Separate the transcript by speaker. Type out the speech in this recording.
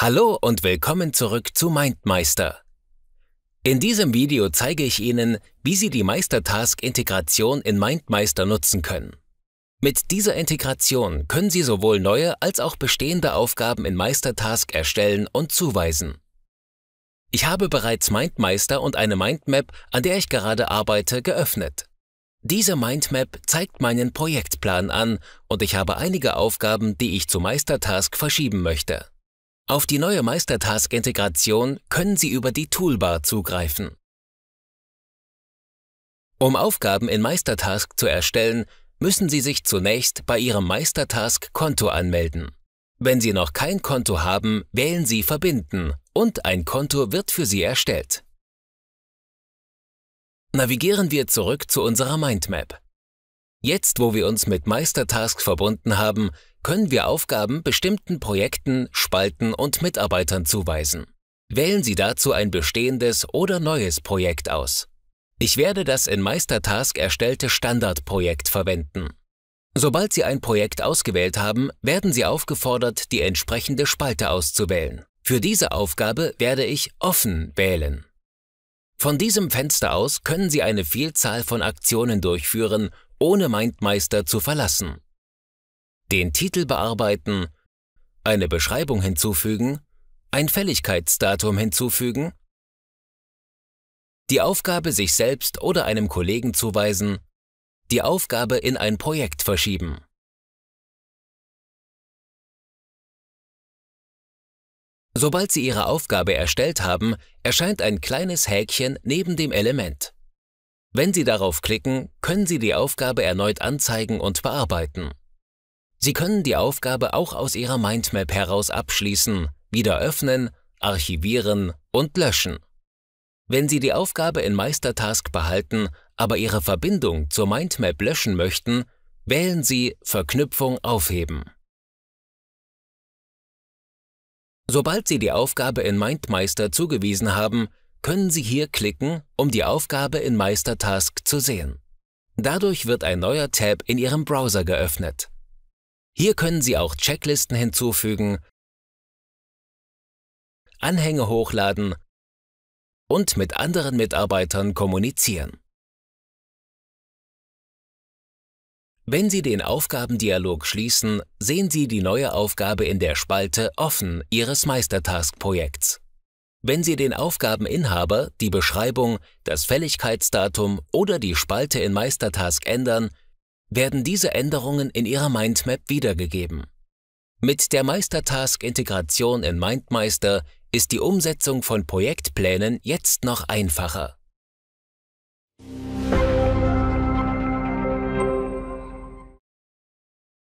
Speaker 1: Hallo und willkommen zurück zu MindMeister. In diesem Video zeige ich Ihnen, wie Sie die Meistertask-Integration in MindMeister nutzen können. Mit dieser Integration können Sie sowohl neue als auch bestehende Aufgaben in Meistertask erstellen und zuweisen. Ich habe bereits MindMeister und eine Mindmap, an der ich gerade arbeite, geöffnet. Diese Mindmap zeigt meinen Projektplan an und ich habe einige Aufgaben, die ich zu Meistertask verschieben möchte. Auf die neue Meistertask-Integration können Sie über die Toolbar zugreifen. Um Aufgaben in Meistertask zu erstellen, müssen Sie sich zunächst bei Ihrem Meistertask-Konto anmelden. Wenn Sie noch kein Konto haben, wählen Sie Verbinden und ein Konto wird für Sie erstellt. Navigieren wir zurück zu unserer Mindmap. Jetzt, wo wir uns mit Meistertask verbunden haben, können wir Aufgaben bestimmten Projekten, Spalten und Mitarbeitern zuweisen. Wählen Sie dazu ein bestehendes oder neues Projekt aus. Ich werde das in Meistertask erstellte Standardprojekt verwenden. Sobald Sie ein Projekt ausgewählt haben, werden Sie aufgefordert, die entsprechende Spalte auszuwählen. Für diese Aufgabe werde ich Offen wählen. Von diesem Fenster aus können Sie eine Vielzahl von Aktionen durchführen ohne Mindmeister zu verlassen. Den Titel bearbeiten, eine Beschreibung hinzufügen, ein Fälligkeitsdatum hinzufügen, die Aufgabe sich selbst oder einem Kollegen zuweisen, die Aufgabe in ein Projekt verschieben. Sobald Sie Ihre Aufgabe erstellt haben, erscheint ein kleines Häkchen neben dem Element. Wenn Sie darauf klicken, können Sie die Aufgabe erneut anzeigen und bearbeiten. Sie können die Aufgabe auch aus Ihrer Mindmap heraus abschließen, wieder öffnen, archivieren und löschen. Wenn Sie die Aufgabe in Meistertask behalten, aber Ihre Verbindung zur Mindmap löschen möchten, wählen Sie Verknüpfung aufheben. Sobald Sie die Aufgabe in MindMeister zugewiesen haben, können Sie hier klicken, um die Aufgabe in Meistertask zu sehen. Dadurch wird ein neuer Tab in Ihrem Browser geöffnet. Hier können Sie auch Checklisten hinzufügen, Anhänge hochladen und mit anderen Mitarbeitern kommunizieren. Wenn Sie den Aufgabendialog schließen, sehen Sie die neue Aufgabe in der Spalte Offen Ihres Meistertask-Projekts. Wenn Sie den Aufgabeninhaber, die Beschreibung, das Fälligkeitsdatum oder die Spalte in Meistertask ändern, werden diese Änderungen in Ihrer Mindmap wiedergegeben. Mit der Meistertask-Integration in MindMeister ist die Umsetzung von Projektplänen jetzt noch einfacher.